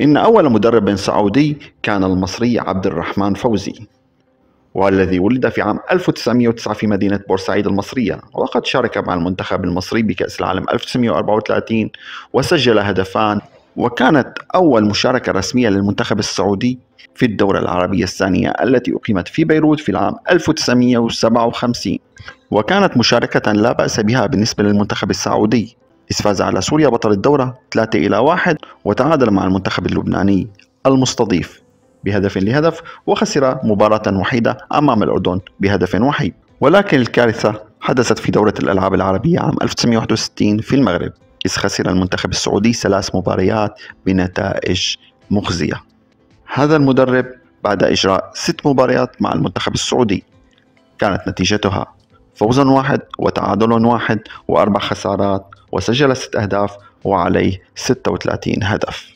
إن أول مدرب سعودي كان المصري عبد الرحمن فوزي والذي ولد في عام 1909 في مدينة بورسعيد المصرية وقد شارك مع المنتخب المصري بكأس العالم 1934 وسجل هدفان وكانت أول مشاركة رسمية للمنتخب السعودي في الدورة العربية الثانية التي أقيمت في بيروت في العام 1957 وكانت مشاركة لا بأس بها بالنسبة للمنتخب السعودي إذ فاز على سوريا بطل الدورة 3 إلى 1 وتعادل مع المنتخب اللبناني المستضيف بهدف لهدف وخسر مباراة وحيدة أمام الأردن بهدف وحيد ولكن الكارثة حدثت في دورة الألعاب العربية عام 1961 في المغرب إذ خسر المنتخب السعودي ثلاث مباريات بنتائج مخزية هذا المدرب بعد إجراء ست مباريات مع المنتخب السعودي كانت نتيجتها فوزا واحد وتعادل واحد وأربع خسارات وسجل 6 أهداف وعليه 36 هدف